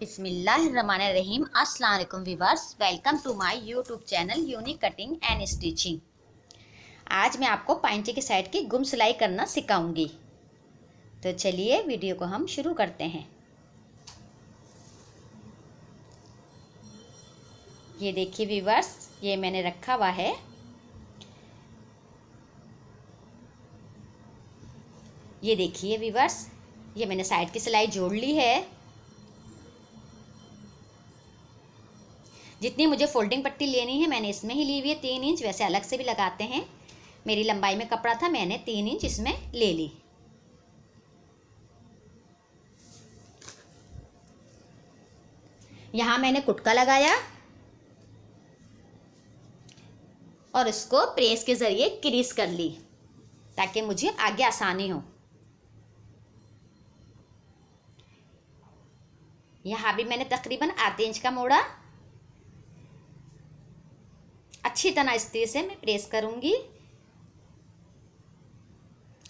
बिसमीम अस्सलाम viewers welcome to my YouTube channel unique cutting and stitching आज मैं आपको पाइंचे के साइड की गुम सिलाई करना सिखाऊंगी तो चलिए वीडियो को हम शुरू करते हैं ये देखिए वीवर्स ये मैंने रखा हुआ है ये देखिए वीवर्स ये मैंने साइड की सिलाई जोड़ ली है जितनी मुझे फोल्डिंग पट्टी लेनी है मैंने इसमें ही ली हुई है तीन इंच वैसे अलग से भी लगाते हैं मेरी लंबाई में कपड़ा था मैंने तीन इंच इसमें ले ली यहाँ मैंने कुटका लगाया और इसको प्रेस के ज़रिए क्रीस कर ली ताकि मुझे आगे आसानी हो यहाँ भी मैंने तकरीबन आधे इंच का मोड़ा अच्छी तरह स्त्री से मैं प्रेस करूँगी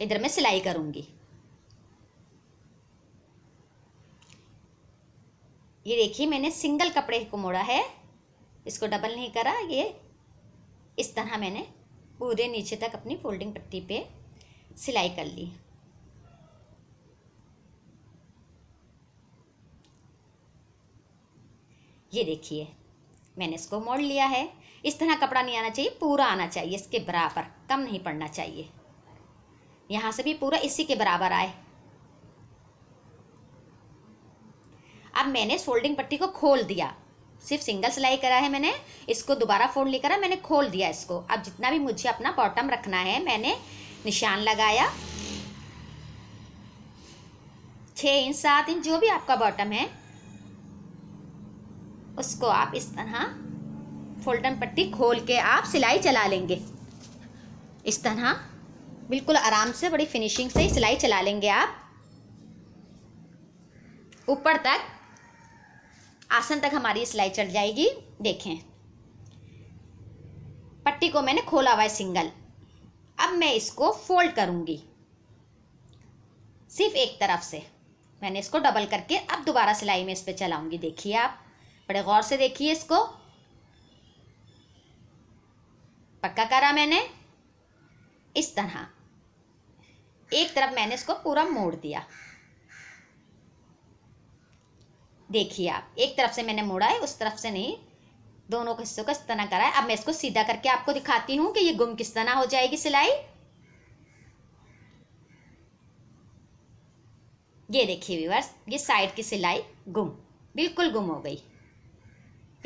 इधर मैं सिलाई करूँगी ये देखिए मैंने सिंगल कपड़े को मोड़ा है इसको डबल नहीं करा ये इस तरह मैंने पूरे नीचे तक अपनी फोल्डिंग पट्टी पे सिलाई कर ली ये देखिए मैंने इसको मोड़ लिया है इस तरह कपड़ा नहीं आना चाहिए पूरा आना चाहिए इसके बराबर कम नहीं पड़ना चाहिए यहाँ से भी पूरा इसी के बराबर आए अब मैंने फोल्डिंग पट्टी को खोल दिया सिर्फ सिंगल सिलाई करा है मैंने इसको दोबारा फोल्ड नहीं करा मैंने खोल दिया इसको अब जितना भी मुझे अपना बॉटम रखना है मैंने निशान लगाया छः इंच सात इंच जो भी आपका बॉटम है उसको आप इस तरह फोल्डन पट्टी खोल के आप सिलाई चला लेंगे इस तरह बिल्कुल आराम से बड़ी फिनिशिंग से सिलाई चला लेंगे आप ऊपर तक आसन तक हमारी सिलाई चल जाएगी देखें पट्टी को मैंने खोला हुआ है सिंगल अब मैं इसको फोल्ड करूँगी सिर्फ एक तरफ से मैंने इसको डबल करके अब दोबारा सिलाई में इस पर चलाऊँगी देखिए आप बड़े गौर से देखिए इसको पक्का करा मैंने इस तरह एक तरफ मैंने इसको पूरा मोड़ दिया देखिए आप एक तरफ से मैंने मोड़ा है उस तरफ से नहीं दोनों हिस्सों को इस तरह करा है अब मैं इसको सीधा करके आपको दिखाती हूँ कि ये गुम किस तरह हो जाएगी सिलाई ये देखिए व्यूवर्स ये साइड की सिलाई गुम बिल्कुल गुम हो गई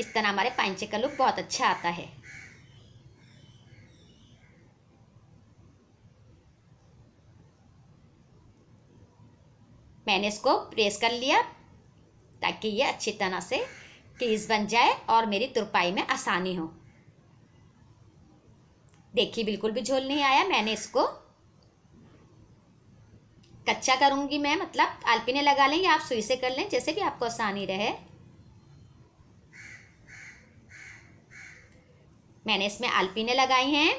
इस तरह हमारे पैंचे का लुक बहुत अच्छा आता है मैंने इसको प्रेस कर लिया ताकि ये अच्छी तरह से क्रीज बन जाए और मेरी तुरपाई में आसानी हो देखिए बिल्कुल भी झोल नहीं आया मैंने इसको कच्चा करूँगी मैं मतलब आलपीने लगा लें या आप सुई से कर लें जैसे भी आपको आसानी रहे मैंने इसमें आलपीने लगाई हैं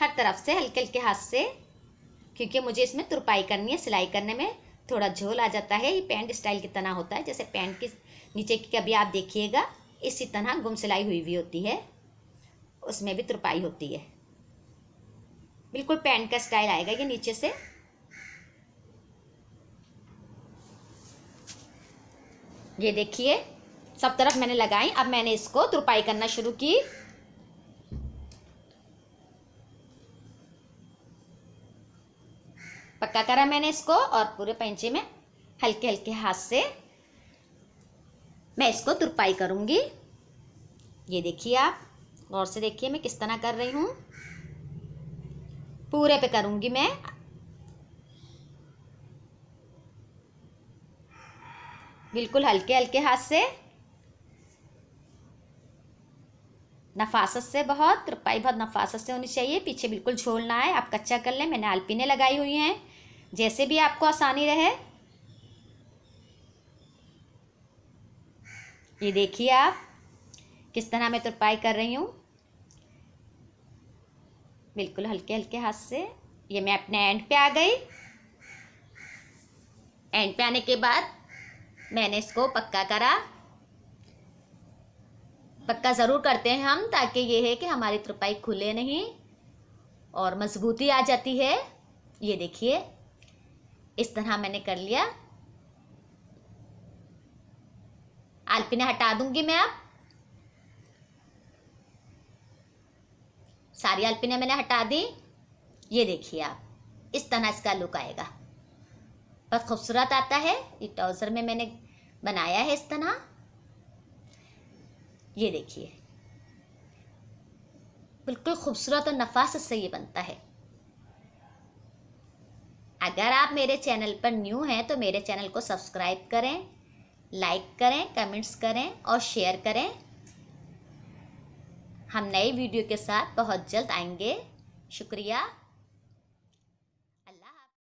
हर तरफ से हल्के हल्के हाथ से क्योंकि मुझे इसमें तुरपाई करनी है सिलाई करने में थोड़ा झोल आ जाता है ये पैंट स्टाइल की तरह होता है जैसे पैंट के नीचे की कभी आप देखिएगा इसी तरह गुम सिलाई हुई भी होती है उसमें भी तुरपाई होती है बिल्कुल पैंट का स्टाइल आएगा ये नीचे से ये देखिए सब तरफ मैंने लगाई अब मैंने इसको तुरपाई करना शुरू की पक्का करा मैंने इसको और पूरे पैंचे में हल्के हल्के हाथ से मैं इसको तुरपाई करूँगी ये देखिए आप गौर से देखिए मैं किस तरह कर रही हूँ पूरे पे करूँगी मैं बिल्कुल हल्के हल्के हाथ से नफासत से बहुत कृपाई बहुत नफासत से होनी चाहिए पीछे बिल्कुल झोलना है आप कच्चा कर लें मैंने आलपीने लगाई हुई हैं जैसे भी आपको आसानी रहे ये देखिए आप किस तरह मैं तुरपाई कर रही हूँ बिल्कुल हल्के हल्के हाथ से ये मैं अपने एंड पे आ गई एंड पे आने के बाद मैंने इसको पक्का करा पक्का ज़रूर करते हैं हम ताकि ये है कि हमारी तुरपाई खुले नहीं और मजबूती आ जाती है ये देखिए इस तरह मैंने कर लिया आलपिना हटा दूंगी मैं अब सारी आलपिना मैंने हटा दी ये देखिए आप इस तरह इसका लुक आएगा बहुत खूबसूरत आता है ये ट्राउज़र में मैंने बनाया है इस तरह ये देखिए बिल्कुल खूबसूरत और नफासत से ये बनता है अगर आप मेरे चैनल पर न्यू हैं तो मेरे चैनल को सब्सक्राइब करें लाइक करें कमेंट्स करें और शेयर करें हम नई वीडियो के साथ बहुत जल्द आएंगे शुक्रिया